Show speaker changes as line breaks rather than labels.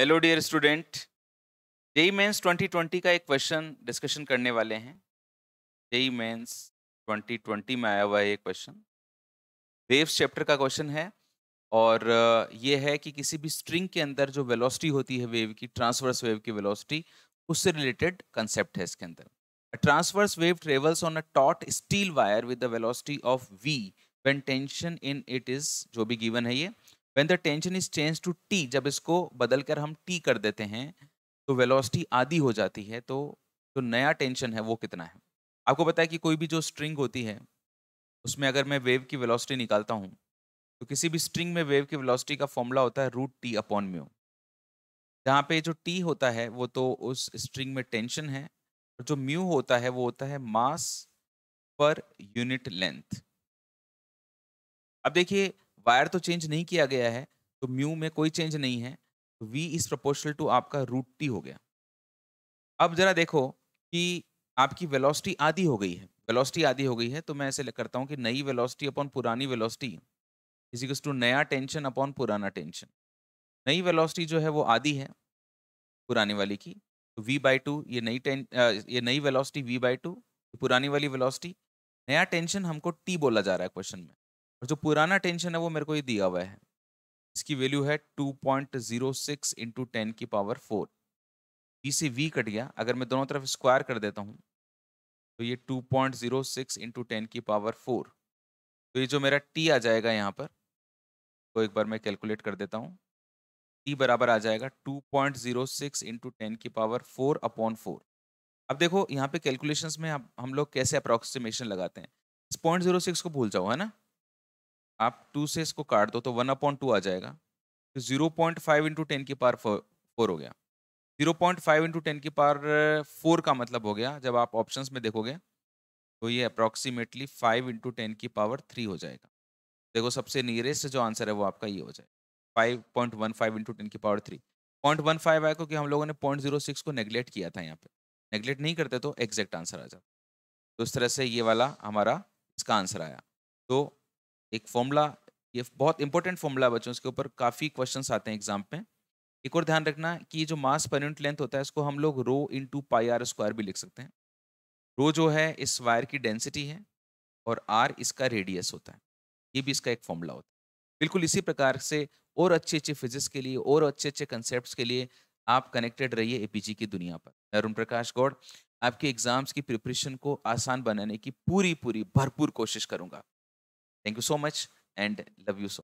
hello dear student JEE Mains 2020 का एक question discussion करने वाले हैं जेई मेंस 2020 में आया हुआ है ये क्वेश्चन वेव्स चैप्टर का क्वेश्चन है और uh, ये है कि किसी भी स्ट्रिंग के अंदर जो वेलोसिटी होती है वेव की ट्रांसवर्स वेव की वेलोसिटी उससे रिलेटेड कंसेप्ट है इसके अंदर transverse wave travels on a taut steel wire with the velocity of v when tension in it is जो भी गिवन है ये when the tension is change to T जब इसको बदल कर हम टी कर देते हैं तो वेलोसिटी आधी हो जाती है तो जो तो नया टेंशन है वो कितना है आपको पता है कि कोई भी जो स्ट्रिंग होती है उसमें अगर मैं वेव की वेलोसिटी निकालता हूँ तो किसी भी स्ट्रिंग में वेव की वेलोसिटी का फॉर्मूला होता है रूट टी अपॉन म्यू जहाँ पे जो टी होता है वो तो उस स्ट्रिंग में टेंशन है और जो म्यू होता है वो होता है मास पर यूनिट लेंथ अब देखिए वायर तो चेंज नहीं किया गया है तो म्यू में कोई चेंज नहीं है तो वी इज प्रपोर्शनल टू आपका रूट टी हो गया अब जरा देखो कि आपकी वेलोसिटी आधी हो गई है वेलोसिटी आधी हो गई है तो मैं ऐसे करता हूँ कि नई वेलोसिटी अपॉन पुरानी वेलोसिटी इजिकल्स टू नया टेंशन अपॉन पुराना टेंशन नई वेलोसिटी जो है वो आधी है पुराने वाली की तो वी बाई टू ये नई टें ये नई वेलोसिटी वी बाई टू पुरानी वाली वेलोसिटी नया टेंशन हमको टी बोला जा रहा है क्वेश्चन में और जो पुराना टेंशन है वो मेरे को ये दिया हुआ है इसकी वैल्यू है two point zero six into ten की पावर फोर बी e से वी कट गया अगर मैं दोनों तरफ स्क्वायर कर देता हूँ तो ये two point zero six into ten की पावर फोर तो ये जो मेरा टी आ जाएगा यहाँ पर तो एक बार मैं कैलकुलेट कर देता हूँ टी बराबर आ जाएगा two point zero six into ten की पावर फोर अपॉन फोर अब देखो यहाँ पे कैलकुलेशंस में हम लोग कैसे अप्रॉक्सीमेशन लगाते हैं इस पॉइंट जीरो सिक्स को भूल जाओ है ना आप टू से इसको काट दो तो वन अपॉइंट टू आ जाएगा तो zero point five into ten की पार फोर हो गया zero point five into ten की पार फोर uh, का मतलब हो गया जब आप ऑप्शंस में देखोगे तो ये अप्रॉक्सीमेटली फाइव इंटू टेन की पावर थ्री हो जाएगा देखो सबसे नियरेस्ट जो आंसर है वो आपका ये हो जाएगा five point one five into ten की power three point one five आया क्योंकि हम लोगों ने पॉइंट जीरो सिक्स को नेगलेक्ट किया था यहाँ पे नेगलेक्ट नहीं करते तो एग्जैक्ट आंसर आ जाता तो इस तरह से ये वाला हमारा इसका आंसर आया तो एक फॉर्मूला ये बहुत इंपॉर्टेंट फॉर्मूला है बच्चों इसके ऊपर काफ़ी क्वेश्चन आते हैं एग्जाम में एक और ध्यान रखना कि जो मास पर यूनिट लेंथ होता है इसको हम लोग rho into pi r square भी लिख सकते हैं रो जो है इस वायर की डेंसिटी है और आर इसका रेडियस होता है ये भी इसका एक फॉर्मूला होता है बिल्कुल इसी प्रकार से और अच्छे अच्छे फिजिक्स के लिए और अच्छे अच्छे कंसेप्ट के लिए आप कनेक्टेड रहिए एपीजी की दुनिया पर अरुण प्रकाश गौड़ आपके एग्जाम्स की प्रिपरेशन को आसान बनाने की पूरी पूरी भरपूर कोशिश करूंगा Thank you so much and love you so